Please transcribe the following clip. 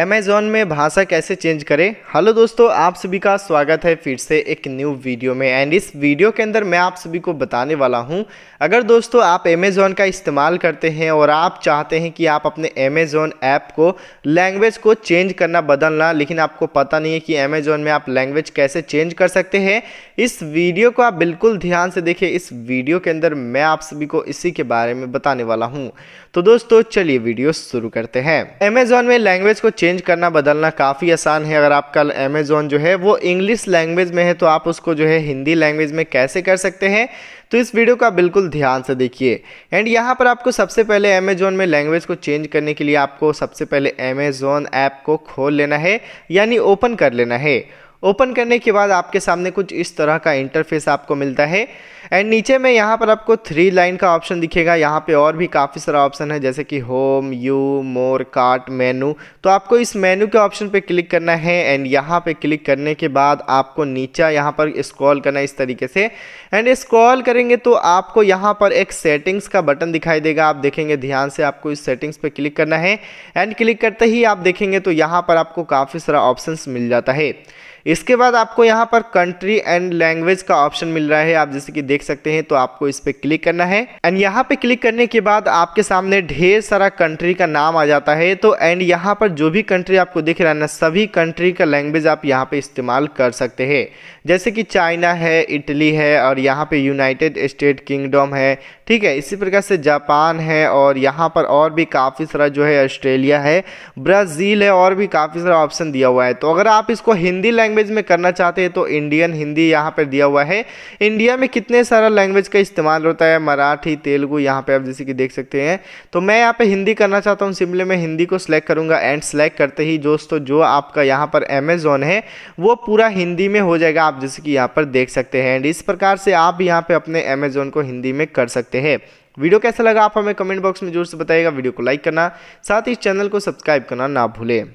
Amazon में भाषा कैसे चेंज करें हेलो दोस्तों आप सभी का स्वागत है फिर से एक न्यू वीडियो में एंड इस वीडियो के अंदर मैं आप सभी को बताने वाला हूं अगर दोस्तों आप अमेजोन का इस्तेमाल करते हैं और आप चाहते हैं कि आप अपने अमेजोन ऐप को लैंग्वेज को चेंज करना बदलना लेकिन आपको पता नहीं है कि अमेजोन में आप लैंग्वेज कैसे चेंज कर सकते हैं इस वीडियो को आप बिल्कुल ध्यान से देखें इस वीडियो के अंदर मैं आप सभी को इसी के बारे में बताने वाला हूँ तो दोस्तों चलिए वीडियो शुरू करते हैं अमेज़ॉन में लैंग्वेज को चेंज चेंज करना बदलना काफ़ी आसान है अगर आपका अमेज़ोन जो है वो इंग्लिश लैंग्वेज में है तो आप उसको जो है हिंदी लैंग्वेज में कैसे कर सकते हैं तो इस वीडियो का बिल्कुल ध्यान से देखिए एंड यहाँ पर आपको सबसे पहले अमेजोन में लैंग्वेज को चेंज करने के लिए आपको सबसे पहले अमेजोन ऐप को खोल लेना है यानी ओपन कर लेना है ओपन करने के बाद आपके सामने कुछ इस तरह का इंटरफेस आपको मिलता है एंड नीचे में यहाँ पर आपको थ्री लाइन का ऑप्शन दिखेगा यहाँ पे और भी काफ़ी सारा ऑप्शन है जैसे कि home you more cart menu तो आपको इस मेनू के ऑप्शन पे क्लिक करना है एंड यहाँ पे क्लिक करने के बाद आपको नीचा यहाँ पर स्क्रॉल करना इस तरीके से एंड स्क्रॉल करेंगे तो आपको यहाँ पर एक सेटिंग्स का बटन दिखाई देगा आप देखेंगे ध्यान से आपको इस सेटिंग्स पर क्लिक करना है एंड क्लिक करते ही आप देखेंगे तो यहाँ पर आपको काफ़ी सारा ऑप्शन मिल जाता है इसके बाद आपको यहाँ पर कंट्री एंड लैंग्वेज का ऑप्शन मिल रहा है आप जैसे कि देख सकते हैं तो आपको इस पर क्लिक करना है एंड यहाँ पे क्लिक करने के बाद आपके सामने ढेर सारा कंट्री का नाम आ जाता है तो एंड यहाँ पर जो भी कंट्री आपको दिख रहा है ना सभी कंट्री का लैंग्वेज आप यहाँ पे इस्तेमाल कर सकते हैं जैसे कि चाइना है इटली है और यहाँ पे यूनाइटेड स्टेट किंगडम है ठीक है इसी प्रकार से जापान है और यहाँ पर और भी काफ़ी सारा जो है ऑस्ट्रेलिया है ब्राज़ील है और भी काफ़ी सारा ऑप्शन दिया हुआ है तो अगर आप इसको हिंदी लैंग्वेज लैंग्वेज में करना चाहते हैं तो इंडियन हिंदी यहाँ पर दिया हुआ है इंडिया में कितने सारा लैंग्वेज का इस्तेमाल होता है मराठी तेलुगु यहाँ पर आप जैसे कि देख सकते हैं तो मैं यहाँ पर हिंदी करना चाहता हूँ सिंपली मैं हिंदी को सिलेक्ट करूँगा एंड सेलेक्ट करते ही दोस्तों जो आपका यहाँ पर अमेजोन है वो पूरा हिंदी में हो जाएगा आप जैसे कि यहाँ पर देख सकते हैं एंड इस प्रकार से आप यहाँ पर अपने अमेजोन को हिंदी में कर सकते हैं वीडियो कैसा लगा आप हमें कमेंट बॉक्स में जोर से बताइएगा वीडियो को लाइक करना साथ ही इस चैनल को सब्सक्राइब करना ना भूलें